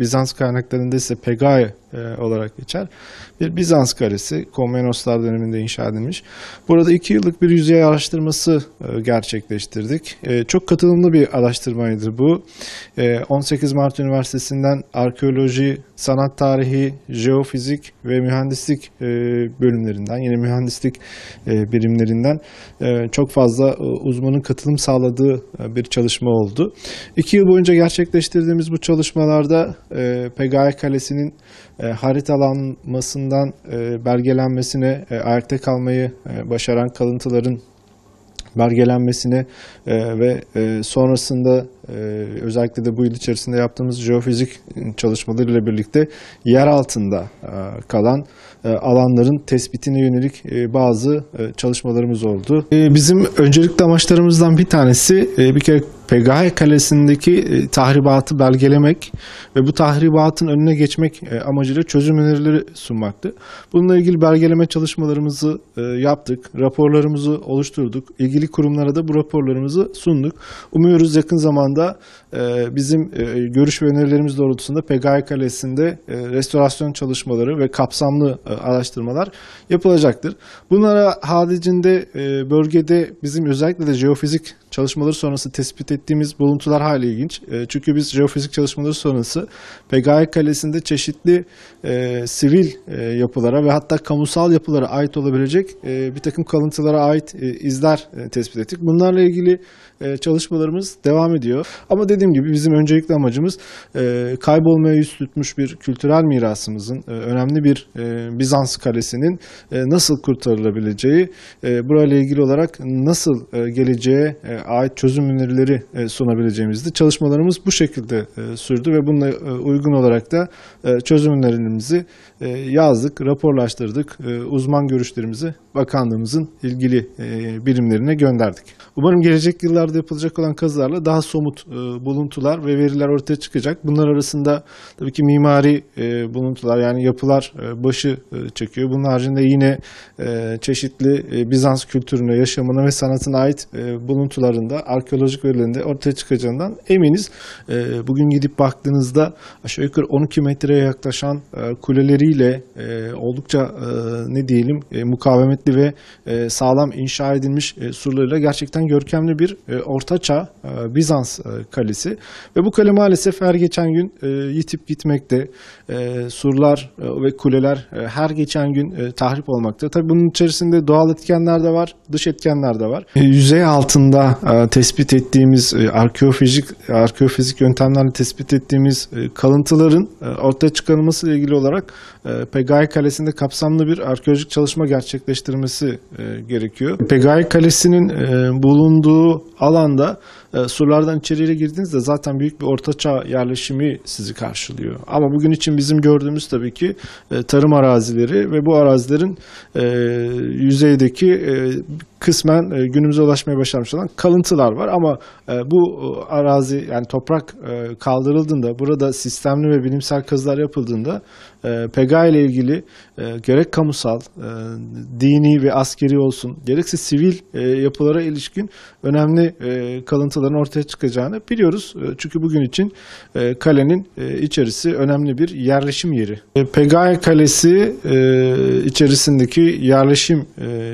Bizans kaynaklarında ise Pegae e, olarak geçer. Bir Bizans kalesi Komnenoslar döneminde inşa edilmiş. Burada iki yıllık bir yüzey araştırması e, gerçekleştirdik. E, çok katılımlı bir araştırmaydı bu. E, 18 Mart Üniversitesi'nden arkeoloji sanat tarihi, jeofizik ve mühendislik e, bölümlerinden, yine mühendislik e, birimlerinden e, çok fazla uzmanın katılım sağladığı bir çalışma oldu. İki yıl boyunca gerçekleştirdiğimiz bu çalışmalarda Pegaya Kalesi'nin haritalanmasından belgelenmesine, ayakta kalmayı başaran kalıntıların belgelenmesine ve sonrasında ee, özellikle de bu yıl içerisinde yaptığımız jeofizik çalışmalarıyla birlikte yer altında e, kalan e, alanların tespitine yönelik e, bazı çalışmalarımız oldu. bizim öncelikli amaçlarımızdan bir tanesi bir kere Pegahe Kalesi'ndeki tahribatı belgelemek ve bu tahribatın önüne geçmek amacıyla çözüm önerileri sunmaktı. Bununla ilgili belgeleme çalışmalarımızı yaptık, raporlarımızı oluşturduk, ilgili kurumlara da bu raporlarımızı sunduk. Umuyoruz yakın zamanda aslında e, bizim e, görüş ve önerilerimiz doğrultusunda Pegay Kalesi'nde e, restorasyon çalışmaları ve kapsamlı e, araştırmalar yapılacaktır. Bunlara haricinde e, bölgede bizim özellikle de jeofizik çalışmaları sonrası tespit ettiğimiz buluntular hali ilginç. E, çünkü biz jeofizik çalışmaları sonrası Pegay Kalesi'nde çeşitli e, sivil e, yapılara ve hatta kamusal yapılara ait olabilecek e, bir takım kalıntılara ait e, izler e, tespit ettik. Bunlarla ilgili e, çalışmalarımız devam ediyor. Ama dediğim gibi bizim öncelikli amacımız e, kaybolmaya yüz tutmuş bir kültürel mirasımızın, e, önemli bir e, Bizans kalesinin e, nasıl kurtarılabileceği, e, burayla ilgili olarak nasıl e, geleceğe e, ait çözüm önerileri e, sunabileceğimizdi. Çalışmalarımız bu şekilde e, sürdü ve bununla e, uygun olarak da çözüm önerilerimizi yazdık, raporlaştırdık. Uzman görüşlerimizi bakanlığımızın ilgili birimlerine gönderdik. Umarım gelecek yıllarda yapılacak olan kazılarla daha somut buluntular ve veriler ortaya çıkacak. Bunlar arasında tabii ki mimari buluntular yani yapılar başı çekiyor. Bunun haricinde yine çeşitli Bizans kültürüne, yaşamına ve sanatına ait buluntular buluntularında, arkeolojik verilerinde ortaya çıkacağından eminiz. E, bugün gidip baktığınızda aşağı yukarı 12 metreye yaklaşan e, kuleleriyle e, oldukça e, ne diyelim e, mukavemetli ve e, sağlam inşa edilmiş e, surlarıyla gerçekten görkemli bir e, ortaçağ e, Bizans e, kalesi. Ve bu kale maalesef her geçen gün e, yitip gitmekte. E, surlar e, ve kuleler e, her geçen gün e, tahrip olmakta. Tabii bunun içerisinde doğal etkenler de var, dış etkenler de var. E, yüzey altında e, tespit ettiğimiz e, arkeofizik arkeofizik yöntemlerle tespit ettiğimiz e, kalıntıların ortaya çıkarılması ile ilgili olarak Pegai Kalesi'nde kapsamlı bir arkeolojik çalışma gerçekleştirmesi gerekiyor. Pegai Kalesi'nin bulunduğu alanda surlardan içeriye girdiğinizde zaten büyük bir ortaçağ yerleşimi sizi karşılıyor. Ama bugün için bizim gördüğümüz tabii ki tarım arazileri ve bu arazilerin yüzeydeki kısmen e, günümüze ulaşmaya başarmış olan kalıntılar var ama e, bu e, arazi yani toprak e, kaldırıldığında burada sistemli ve bilimsel kazılar yapıldığında e, PEGA ile ilgili gerek kamusal, dini ve askeri olsun gerekse sivil yapılara ilişkin önemli kalıntıların ortaya çıkacağını biliyoruz. çünkü bugün için e, kalenin içerisi önemli bir yerleşim yeri. E, PEGA Kalesi içerisindeki yerleşim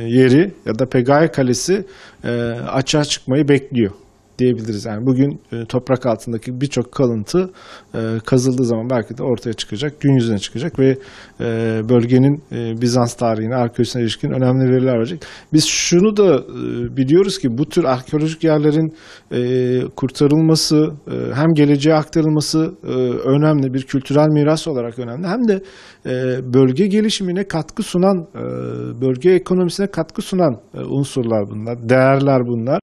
yeri ya da PEGA Çay Kalesi e, açığa çıkmayı bekliyor diyebiliriz. Yani bugün e, toprak altındaki birçok kalıntı e, kazıldığı zaman belki de ortaya çıkacak, gün yüzüne çıkacak ve e, bölgenin e, Bizans tarihine, arkeolojisine ilişkin önemli veriler verecek. Biz şunu da e, biliyoruz ki bu tür arkeolojik yerlerin e, kurtarılması, e, hem geleceğe aktarılması e, önemli, bir kültürel miras olarak önemli. Hem de e, bölge gelişimine katkı sunan, e, bölge ekonomisine katkı sunan e, unsurlar bunlar, değerler bunlar.